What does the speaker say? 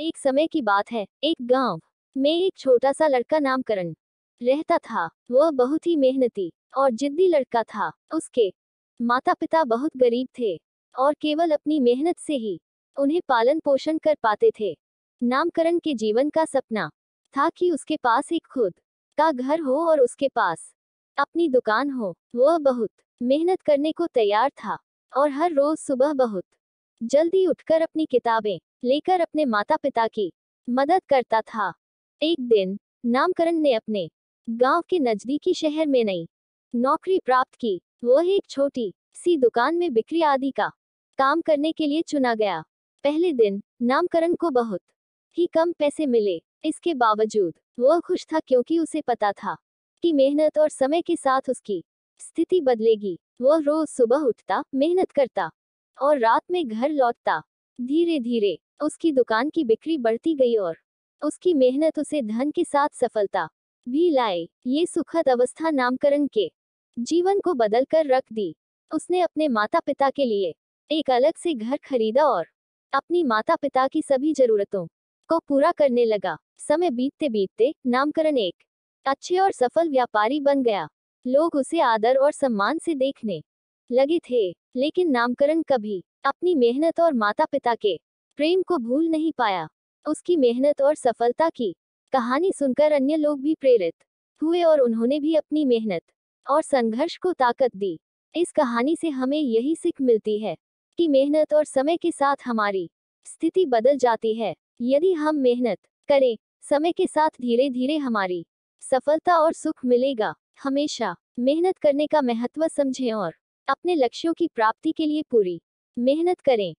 एक समय की बात है एक गांव में एक छोटा सा लड़का नाम करण रहता था वह बहुत ही मेहनती और जिद्दी लड़का था उसके माता पिता बहुत गरीब थे और केवल अपनी मेहनत से ही उन्हें पालन पोषण कर पाते थे नामकरण के जीवन का सपना था कि उसके पास एक खुद का घर हो और उसके पास अपनी दुकान हो वह बहुत मेहनत करने को तैयार था और हर रोज सुबह बहुत जल्दी उठकर अपनी किताबें लेकर अपने माता पिता की मदद करता था एक दिन नामकरण ने अपने गांव के नजदीकी शहर में नई नौकरी प्राप्त की वह एक छोटी सी दुकान में बिक्री आदि का काम करने के लिए चुना गया पहले दिन नामकरण को बहुत ही कम पैसे मिले इसके बावजूद वह खुश था क्योंकि उसे पता था कि मेहनत और समय के साथ उसकी स्थिति बदलेगी वह रोज सुबह उठता मेहनत करता और रात में घर लौटता धीरे धीरे उसकी दुकान की बिक्री बढ़ती गई और उसकी मेहनत उसे धन के साथ सफलता भी लाए ये सुखद अवस्था नामकरण के जीवन को बदल कर रख दी उसने अपने माता पिता के लिए एक अलग से घर खरीदा और अपनी माता पिता की सभी जरूरतों को पूरा करने लगा समय बीतते बीतते नामकरण एक अच्छे और सफल व्यापारी बन गया लोग उसे आदर और सम्मान से देखने लगे थे लेकिन नामकरण कभी अपनी मेहनत और माता पिता के प्रेम को भूल नहीं पाया उसकी मेहनत और सफलता की कहानी सुनकर अन्य लोग भी प्रेरित हुए और उन्होंने भी अपनी मेहनत और संघर्ष को ताकत दी इस कहानी से हमें यही सीख मिलती है कि मेहनत और समय के साथ हमारी स्थिति बदल जाती है यदि हम मेहनत करें समय के साथ धीरे धीरे हमारी सफलता और सुख मिलेगा हमेशा मेहनत करने का महत्व समझें और अपने लक्ष्यों की प्राप्ति के लिए पूरी मेहनत करें